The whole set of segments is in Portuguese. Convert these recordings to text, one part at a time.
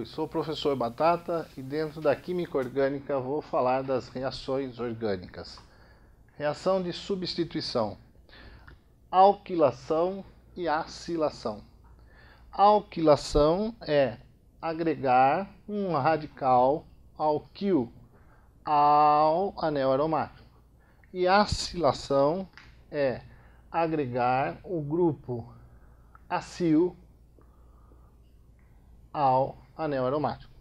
Oi, sou o professor Batata e dentro da química orgânica vou falar das reações orgânicas. Reação de substituição: alquilação e acilação. Alquilação é agregar um radical alquil ao anel aromático. E acilação é agregar o grupo acil ao anel aromático.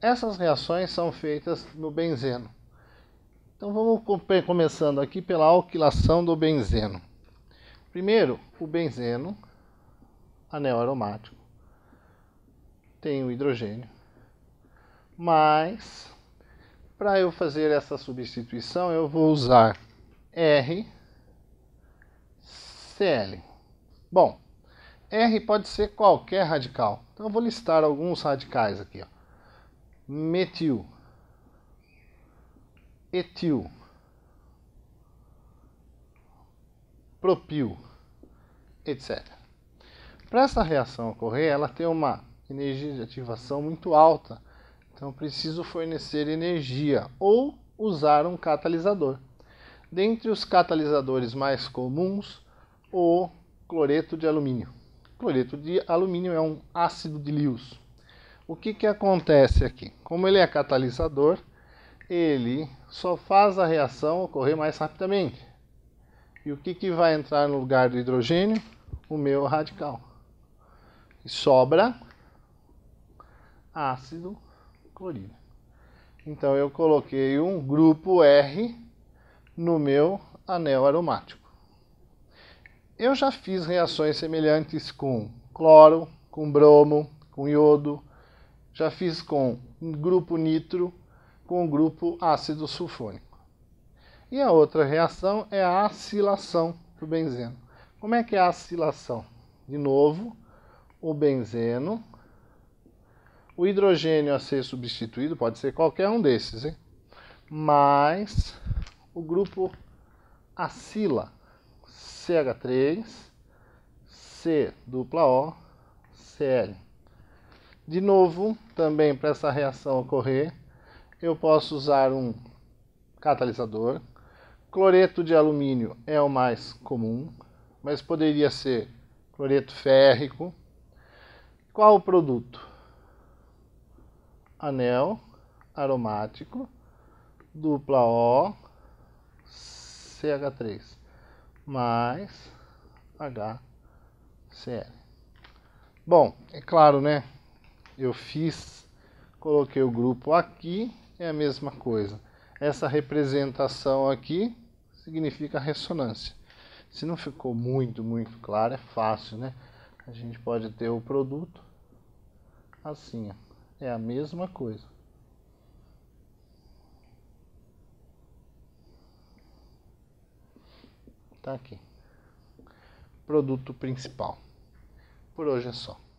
Essas reações são feitas no benzeno. Então vamos começando aqui pela alquilação do benzeno. Primeiro, o benzeno, anel aromático, tem o hidrogênio. Mas, para eu fazer essa substituição, eu vou usar RCl. Bom, R pode ser qualquer radical. Então eu vou listar alguns radicais aqui. Ó. Metil, etil, propil, etc. Para essa reação ocorrer, ela tem uma energia de ativação muito alta. Então preciso fornecer energia ou usar um catalisador. Dentre os catalisadores mais comuns, o cloreto de alumínio. Cloreto de alumínio é um ácido de Lewis. O que, que acontece aqui? Como ele é catalisador, ele só faz a reação ocorrer mais rapidamente. E o que, que vai entrar no lugar do hidrogênio? O meu radical. E sobra ácido clorídrico. Então eu coloquei um grupo R no meu anel aromático eu já fiz reações semelhantes com cloro, com bromo, com iodo, já fiz com grupo nitro, com grupo ácido sulfônico. E a outra reação é a acilação do benzeno. Como é que é a acilação? De novo, o benzeno, o hidrogênio a ser substituído, pode ser qualquer um desses, hein? mas o grupo acila CH3, C dupla O, Cl. De novo, também para essa reação ocorrer, eu posso usar um catalisador. Cloreto de alumínio é o mais comum, mas poderia ser cloreto férrico. Qual o produto? Anel aromático, dupla O, CH3 mais HCl. Bom, é claro, né? Eu fiz, coloquei o grupo aqui, é a mesma coisa. Essa representação aqui significa ressonância. Se não ficou muito, muito claro, é fácil, né? A gente pode ter o produto assim, ó. é a mesma coisa. Tá aqui. Produto principal. Por hoje é só.